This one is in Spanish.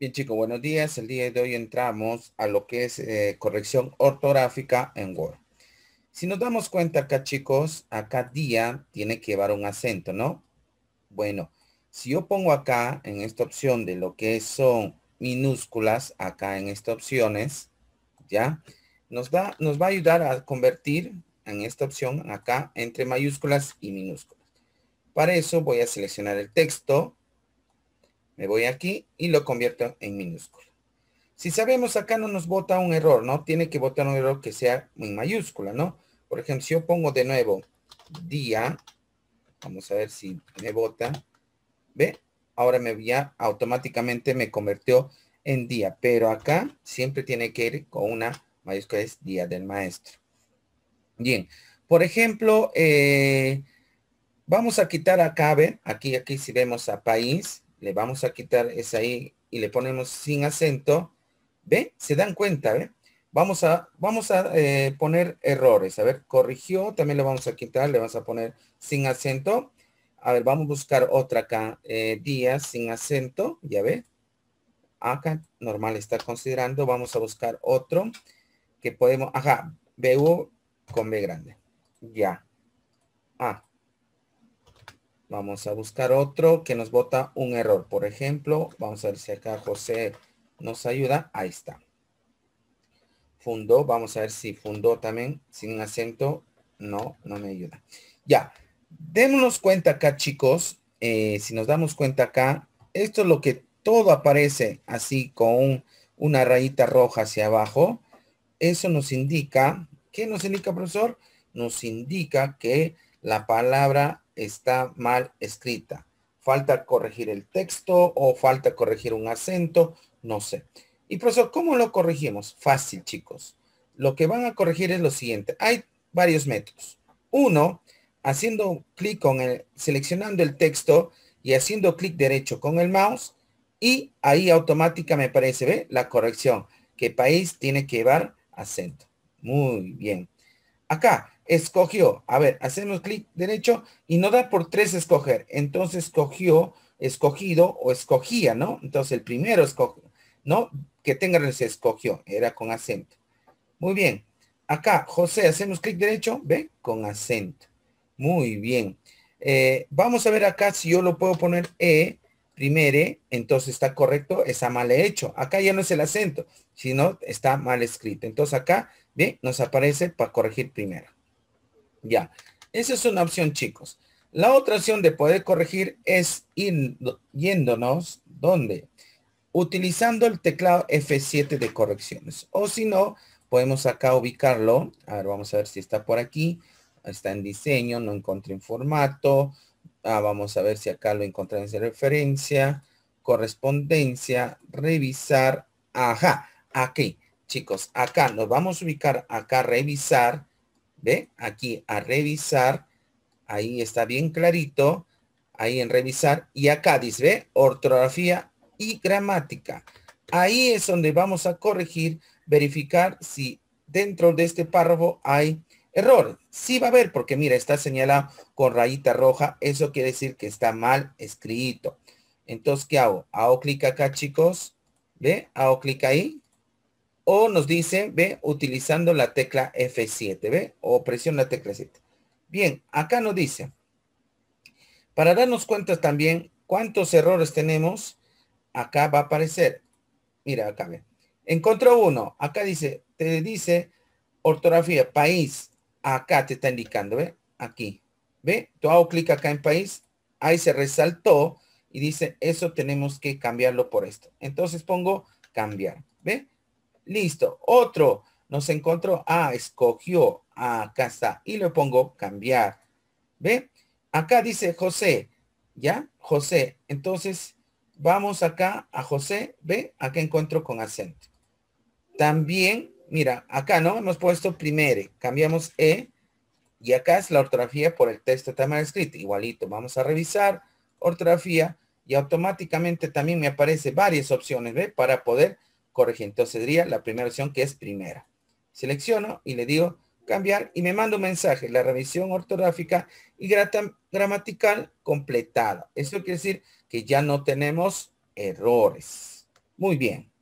Bien chicos, buenos días. El día de hoy entramos a lo que es eh, corrección ortográfica en Word. Si nos damos cuenta acá chicos, acá día tiene que llevar un acento, ¿no? Bueno, si yo pongo acá en esta opción de lo que son minúsculas, acá en estas opciones, ¿ya? Nos, nos va a ayudar a convertir en esta opción acá entre mayúsculas y minúsculas. Para eso voy a seleccionar el texto, me voy aquí y lo convierto en minúscula. Si sabemos, acá no nos bota un error, ¿no? Tiene que botar un error que sea en mayúscula, ¿no? Por ejemplo, si yo pongo de nuevo día, vamos a ver si me bota. ¿ve? Ahora me ya automáticamente me convirtió en día, pero acá siempre tiene que ir con una mayúscula, es día del maestro. Bien, por ejemplo, eh, vamos a quitar acá, ve, Aquí, aquí si vemos a país, le vamos a quitar esa I y le ponemos sin acento. ¿Ve? Se dan cuenta, ¿ve? Vamos a, vamos a eh, poner errores. A ver, corrigió, también le vamos a quitar, le vamos a poner sin acento. A ver, vamos a buscar otra acá, eh, día sin acento, ya ve. Acá normal está considerando, vamos a buscar otro que podemos, ajá, veo con B grande. Ya. a ah, Vamos a buscar otro que nos bota un error. Por ejemplo, vamos a ver si acá José nos ayuda. Ahí está. Fundó. Vamos a ver si fundó también sin acento. No, no me ayuda. Ya. Démonos cuenta acá, chicos. Eh, si nos damos cuenta acá, esto es lo que todo aparece así con una rayita roja hacia abajo. Eso nos indica, ¿qué nos indica, profesor? Nos indica que la palabra está mal escrita. Falta corregir el texto o falta corregir un acento, no sé. Y profesor, ¿cómo lo corregimos? Fácil, chicos. Lo que van a corregir es lo siguiente. Hay varios métodos. Uno, haciendo clic con el, seleccionando el texto y haciendo clic derecho con el mouse y ahí automática me parece, ¿ve? La corrección, ¿Qué país tiene que llevar acento. Muy bien. Acá, escogió. A ver, hacemos clic derecho y no da por tres escoger. Entonces escogió, escogido o escogía, ¿no? Entonces el primero escogió, ¿no? Que tenga se escogió, era con acento. Muy bien. Acá, José, hacemos clic derecho, ¿ve? Con acento. Muy bien. Eh, vamos a ver acá si yo lo puedo poner E primere, entonces está correcto, está mal hecho. Acá ya no es el acento, sino está mal escrito. Entonces acá, bien, nos aparece para corregir primero. Ya, esa es una opción, chicos. La otra opción de poder corregir es ir, yéndonos, ¿dónde? Utilizando el teclado F7 de correcciones. O si no, podemos acá ubicarlo. A ver, vamos a ver si está por aquí. Está en diseño, no encontré en formato. Ah, vamos a ver si acá lo encontramos en referencia, correspondencia, revisar. Ajá, aquí, chicos, acá nos vamos a ubicar, acá revisar, ¿ve? Aquí a revisar, ahí está bien clarito, ahí en revisar, y acá dice, ¿ve? Ortografía y gramática. Ahí es donde vamos a corregir, verificar si dentro de este párrafo hay Error, sí va a haber, porque mira, está señalado con rayita roja, eso quiere decir que está mal escrito. Entonces, ¿qué hago? Hago clic acá, chicos, ¿ve? Hago clic ahí. O nos dice, ¿ve? Utilizando la tecla F7, ¿ve? O presiona la tecla 7. Bien, acá nos dice, para darnos cuenta también cuántos errores tenemos, acá va a aparecer. Mira, acá, ve. Encontró uno. Acá dice, te dice ortografía, país, Acá te está indicando, ¿ve? Aquí. ¿Ve? Tú hago clic acá en país. Ahí se resaltó y dice, eso tenemos que cambiarlo por esto. Entonces pongo cambiar. ¿Ve? Listo. Otro. Nos encontró. Ah, escogió. a ah, acá está. Y le pongo cambiar. ¿Ve? Acá dice José. ¿Ya? José. Entonces, vamos acá a José. ¿Ve? Acá encuentro con acento. También mira, acá, ¿no? Hemos puesto primere, cambiamos E, y acá es la ortografía por el texto está escrito Igualito, vamos a revisar ortografía y automáticamente también me aparece varias opciones ¿ve? para poder corregir. Entonces sería la primera opción que es primera. Selecciono y le digo cambiar y me manda un mensaje. La revisión ortográfica y gramatical completada. Eso quiere decir que ya no tenemos errores. Muy bien.